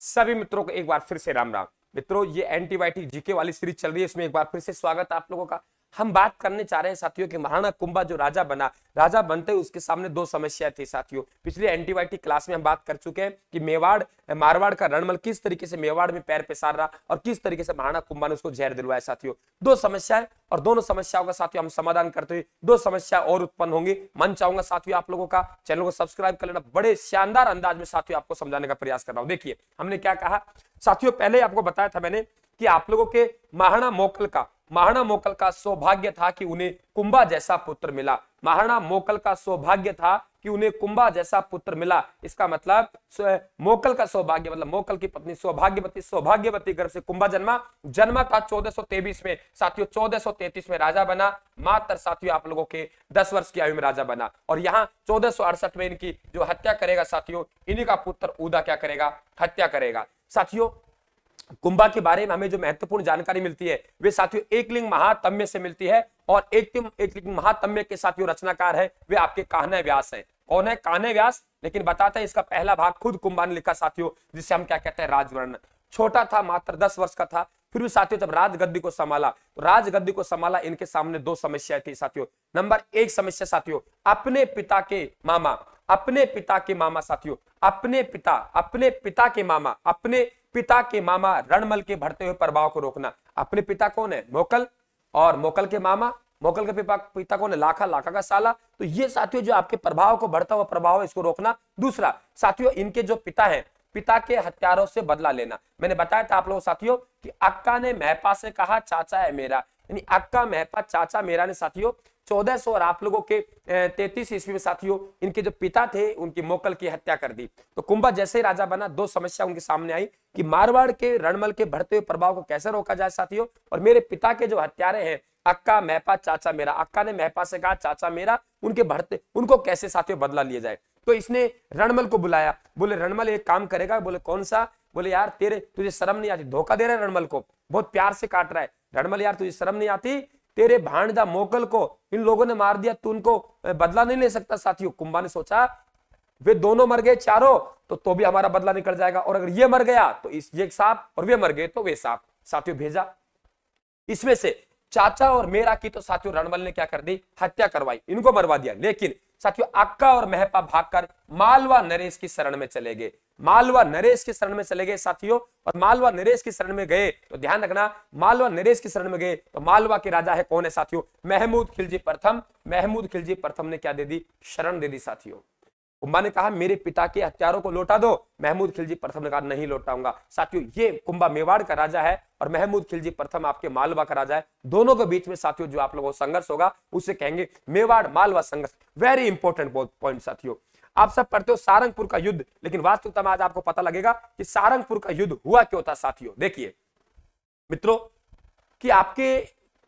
सभी मित्रों को एक बार फिर से राम राम मित्रों ये एंटीबायोटिक जीके वाली सीरीज चल रही है इसमें एक बार फिर से स्वागत आप लोगों का हम बात करने चाह रहे हैं साथियों कि महाराणा कुंभा जो राजा बना राजा बनते उसके सामने दो समस्या थी साथियों पिछले एंटीबायोटिक क्लास में हम बात कर चुके हैं कि मेवाड़ मारवाड़ का रणमल किस तरीके से मेवाड़ में पैर पिसार रहा और किस तरीके से महाराणा कुंभा ने उसको जहर दिलवाया साथियों दो समस्या और दोनों समस्याओं का साथियों हम समाधान करते हुए दो समस्या और उत्पन्न होंगी मन चाहूंगा साथियों आप लोगों का चैनल को सब्सक्राइब कर लेना बड़े शानदार अंदाज में साथियों आपको समझाने का प्रयास कर रहा हूं देखिए हमने क्या कहा साथियों पहले आपको बताया था मैंने कि आप लोगों के महाराणा मोकल का महाराणा मोकल का सौभाग्य था कि उन्हें कुंभा जैसा पुत्र मिला महाराणा मोकल का सौभाग्य था कि उन्हें कुंभा जैसा पुत्र मिला इसका मतलब मोकल का सौभाग्य मतलब मोकल की पत्नी सौभाग्यवती सौभाग्यवती गर्भ से कुंभा जन्मा जन्मा था 1423 में साथियों 1433 में राजा बना मात्र साथियों आप लोगों के 10 वर्ष की आयु में राजा बना और यहाँ चौदह में इनकी जो हत्या करेगा साथियों इन्हीं का पुत्र उदा क्या करेगा हत्या करेगा साथियों कुंभा के बारे में हमें जो महत्वपूर्ण जानकारी मिलती है वे साथियों एक लिंग महातम्य से मिलती है और एक एक लिंग महातम्य के साथियों रचनाकार है वे आपके कहने व्यास है कौन है कहने व्यास लेकिन बताते हैं इसका पहला भाग खुद कुंभा ने लिखा साथियों जिसे हम क्या कहते हैं राजवर्ण छोटा था मात्र दस वर्ष का था फिर भी साथियों जब राजगद्दी को संभाला तो राजगद्दी को संभाला इनके सामने दो समस्या थी साथियों नंबर एक समस्या साथियों अपने पिता के मामा अपने पिता के मामा साथियों अपने पिता अपने पिता के मामा अपने पिता के मामा रणमल के बढ़ते हुए प्रभाव को रोकना अपने पिता कौन है मोकल और मोकल के मामा मोकल के पिता पिता कौन है लाखा लाखा का साला तो ये साथियों जो आपके प्रभाव को बढ़ता हुआ प्रभाव इसको रोकना दूसरा साथियों इनके जो पिता है पिता के हथियारों से बदला लेना मैंने बताया था आप लोगों साथियों कि अक्का ने महपा से कहा चाचा है मेरा यानी अक्का महपा चाचा मेरा ने साथियों चौदह और आप लोगों के तैतीस ईस्वी में साथियों इनके जो पिता थे उनकी मोकल की हत्या कर दी तो कुंभा जैसे ही राजा बना दो समस्या उनके सामने आई कि मारवाड़ के रणमल के बढ़ते हुए प्रभाव को कैसे रोका जाए साथियों और मेरे पिता के जो हत्यारे हैं अक्का मैपा चाचा मेरा अक्का ने मैपा से कहा चाचा मेरा उनके बढ़ते उनको कैसे साथियों बदला लिया जाए तो इसने रणमल को बुलाया बोले रणमल एक काम करेगा बोले कौन सा बोले यार तेरे तुझे शर्म नहीं आती धोखा दे रहा है रणमल को बहुत प्यार से काट रहा है रणमल यार तुझे शर्म नहीं आती तेरे भाणजा मोकल को इन लोगों ने मार दिया तू उनको बदला नहीं ले सकता साथियों कुंभा ने सोचा वे दोनों मर गए चारों तो तो भी हमारा बदला निकल जाएगा और अगर ये मर गया तो इस ये सांप और वे मर गए तो वे सांप साथियों भेजा इसमें से चाचा और मेरा की तो साथियों रणबल ने क्या कर दी हत्या करवाई इनको मरवा दिया लेकिन साथियों अक्का और महपा भागकर मालवा नरेश की शरण में चले गए मालवा नरेश की शरण में चले गए साथियों और मालवा नरेश की शरण में गए तो ध्यान रखना मालवा नरेश की शरण में गए तो मालवा के राजा है कौन है साथियों महमूद खिलजी प्रथम महमूद खिलजी प्रथम ने क्या दे दी शरण दे दी साथियों कुंबा ने कहा मेरे पिता के हथियारों को लौटा दो महमूद खिलजी प्रथम ने कहा नहीं लौटाऊंगा साथियों ये कुंभा मेवाड़ का राजा है और महमूद खिलजी प्रथम आपके मालवा का राजा है दोनों के बीच में साथियों जो आप लोगों को संघर्ष होगा उसे कहेंगे मेवाड़ मालवा संघर्ष वेरी इंपॉर्टेंट पॉइंट साथियों आप सब पढ़ते हो सारंगपुर का युद्ध लेकिन वास्तविकता में आज आपको पता लगेगा कि सारंगपुर का युद्ध हुआ क्यों था साथियों देखिए मित्रों कि आपके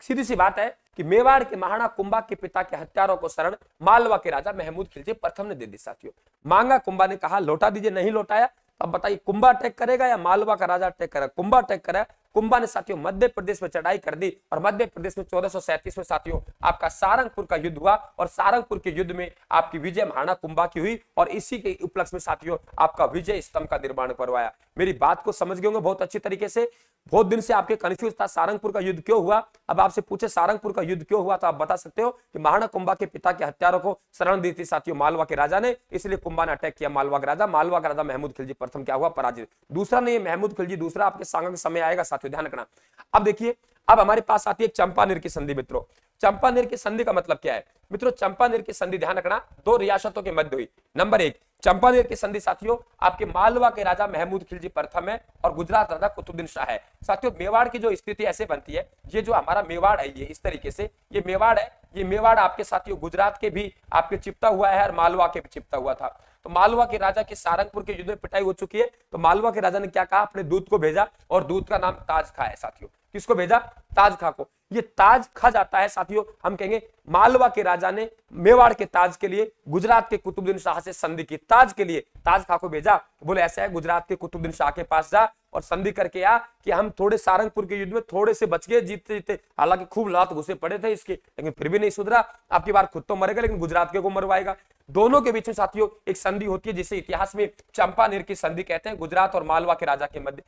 सीधी सी बात है कि मेवाड़ के महाराणा कुंभा के पिता के हत्यारों को शरण मालवा के राजा महमूद खिलजी प्रथम ने दे दी साथियों मांगा कुंभा ने कहा लौटा दीजिए नहीं लौटाया अब बताइए कुंभा अटैक करेगा या मालवा का राजा अटैक करेगा कुंभा अटैक करा कुंभा ने साथियों मध्य प्रदेश में चढ़ाई कर दी और मध्य प्रदेश में चौदह में साथियों आपका सारंगपुर का युद्ध हुआ और सारंगपुर के युद्ध में आपकी विजय महाराणा कुंभा की हुई और इसी के उपलक्ष्य में साथियों आपका विजय स्तंभ का निर्माण करवाया मेरी बात को समझ गए होंगे बहुत अच्छी तरीके से बहुत दिन से आपके कंफ्यूज था सारंगपुर का युद्ध क्यों हुआ अब आपसे पूछे सारंगपुर का युद्ध क्यों हुआ तो आप बता सकते हो कि महाराणा कुंभा के पिता के हत्यारों को शरण दी थी साथियों मालवा के राजा ने इसलिए कुंभा ने अटैक किया मालवा का राजा मालवा का राजा महमूद खिलजी प्रथम क्या हुआ पराजित दूसरा नहीं महमूद खिलजी दूसरा आपके सांग समय आएगा साथियों ध्यान रखना अब देखिए अब हमारे पास आती है चंपानेर की संधि मित्रों चंपानेर की संधि का मतलब क्या है मित्रों चंपानेर की संधि ध्यान रखना दो रियासतों के मध्य हुई नंबर एक चंपानेर की संधि साथियों आपके मालवा के राजा महमूद खिलजी प्रथम है और गुजरात राजा कुतुबुद्दीन शाह है साथियों मेवाड़ की जो स्थिति ऐसे बनती है ये जो हमारा मेवाड़ है ये इस तरीके से ये मेवाड़ है ये मेवाड़ आपके साथियों गुजरात के भी आपके चिपता हुआ है और मालवा के भी चिपता हुआ था तो मालवा के राजा के सारंगपुर के युद्ध में पिटाई हो चुकी है तो मालवा के राजा ने क्या कहा अपने दूत को भेजा और दूत का नाम ताज खा है साथियों किसको भेजा ताज खा को ये ताज खा जाता है साथियों हम कहेंगे मालवा के राजा ने मेवाड़ के ताज के लिए गुजरात के कुतुबुद्दीन शाह से संधि की ताज के लिए ताज खा को भेजा तो बोले ऐसा है गुजरात के कुतुबुद्दीन शाह के पास जा और संधि करके आ कि हम थोड़े सारंगपुर के युद्ध में थोड़े से बच गए जीतते जीतते हालांकि खूब लात घुसे पड़े थे इसके लेकिन फिर भी नहीं सुधरा आपकी बार खुद तो मरेगा लेकिन गुजरात के को मरवाएगा दोनों के बीच में साथियों एक संधि होती है जिसे इतिहास में चंपानेर की संधि कहते हैं गुजरात और मालवा के राजा के मध्य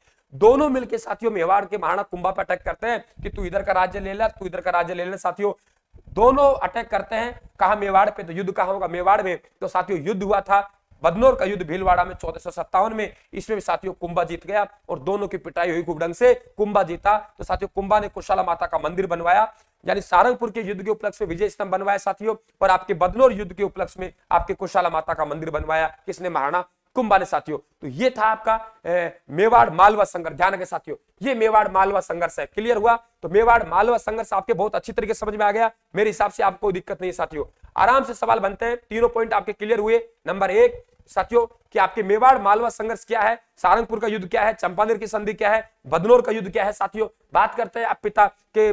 दोनों मिलकर साथियों मेवाड़ के महाराणा कुंभा पर अटैक करते हैं कि तू इधर का राज्य ले ले तू इधर का राज्य ले ले साथियों दोनों अटैक करते हैं कहा मेवाड़ पे तो युद्ध कहा होगा मेवाड़ में तो साथियों युद्ध हुआ था बदनौर का युद्ध भीलवाड़ा में चौदह में इसमें भी साथियों कुंभा जीत गया और दोनों की पिटाई हुई खूब से कुंभा जीता तो साथियों कुंभा ने कुशाला माता का मंदिर बनवाया यानी सारंगपुर के युद्ध के उपलक्ष्य में विजय स्तंभ बनवाया साथियों और आपके बदनौर युद्ध के उपलक्ष्य में आपके कुशाला माता का मंदिर बनवाया किसने महाराणा कुंभ वाले साथियों तो ये था आपका मेवाड़ मालवा संघर्ष ध्यान के साथियों ये मेवाड़ मालवा संघर्ष है क्लियर हुआ तो मेवाड़ मालवा संघर्ष आपके बहुत अच्छी तरीके समझ में आ गया मेरे हिसाब से आपको दिक्कत नहीं है साथियों आराम से सवाल बनते हैं तीनों पॉइंट आपके क्लियर हुए नंबर एक साथियों कि आपके मेवाड़ मालवा संघर्ष क्या है सारंगपुर का युद्ध क्या है चंपानेर की संधि क्या है बदनौर का युद्ध क्या है साथियों बात करते हैं आप पिता के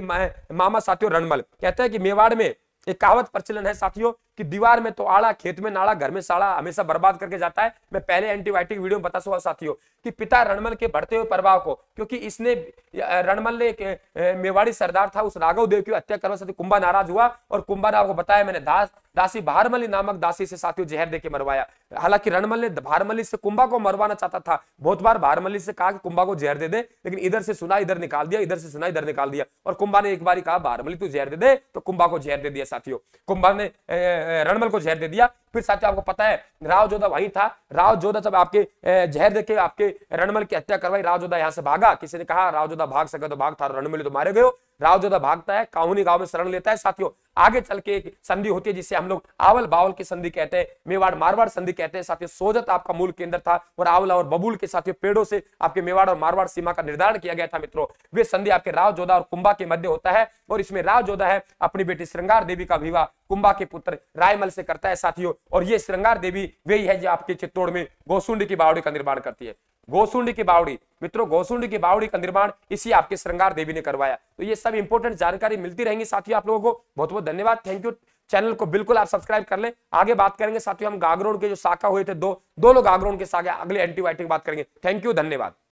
मामा साथियों रणमल कहते हैं कि मेवाड़ में एक कहावत प्रचलन है साथियों कि दीवार में तो आड़ा खेत में नाड़ा घर में साड़ा हमेशा बर्बाद करके जाता है मैं पहले एंटीबायोटिक वीडियो में बता चुका साथियों कि पिता रणमल के बढ़ते हुए प्रभाव को क्योंकि इसने रणमल ने एक मेवाड़ी सरदार था उस राघव देव की हत्या करवा साथ तो कुंभा नाराज हुआ और कुंभा ने को बताया मैंने दास दासी बहारमली नामक दासी से साथियों जहर देकर मरवाया हालांकि रणमल ने भारमली से कुंभा को मरवाना चाहता था बहुत बार भारमली से कहा कि कुंभा को जहर दे दे लेकिन इधर से सुना इधर निकाल दिया इधर से सुना इधर निकाल दिया और कुंभा ने एक बार कहा भारमली तू जहर दे दे तो कुंभा को जहर दे दिया साथियों कुंभा ने रणमल को जहर दे दिया फिर साथियों आपको पता है राव जोधा वही था राव जोधा जब आपके जहर देके आपके रणमल की हत्या करवाई राव जोधा यहां से भागा किसी ने कहा राव जोधा भाग सके तो भाग था रणमल तो मारे गयो राव जोधा भागता है काहुनी गांव में शरण लेता है साथियों आगे चल के एक संधि होती है जिसे हम लोग आवल बावल की संधि कहते हैं मेवाड़ मारवाड़ संधि कहते हैं साथियों सोजत आपका मूल केंद्र था और आवला और बबुल के साथियों पेड़ों से आपके मेवाड़ और मारवाड़ सीमा का निर्धारण किया गया था मित्रों वे संधि आपके राव जोधा और कुंभा के मध्य होता है और इसमें राव जोधा है अपनी बेटी श्रृंगार देवी का विवाह कुंभा के पुत्र रायमल से करता है साथियों और ये श्रृंगार देवी वही है जो आपके चित्तौड़ में गोसुंड की बावड़ी का निर्माण करती है गोसुंड की बावड़ी मित्रों गोसुंड की बावड़ी का निर्माण इसी आपके श्रृंगार देवी ने करवाया तो ये सब इंपोर्टेंट जानकारी मिलती रहेंगी साथियों आप लोगों को बहुत बहुत धन्यवाद थैंक यू चैनल को बिल्कुल आप सब्सक्राइब कर ले आगे बात करेंगे साथियों हम गागरोड के जो शाखा हुए थे दो दो लोग गागरोड के शाखा अगले एंटीबायोटिक बात करेंगे थैंक यू धन्यवाद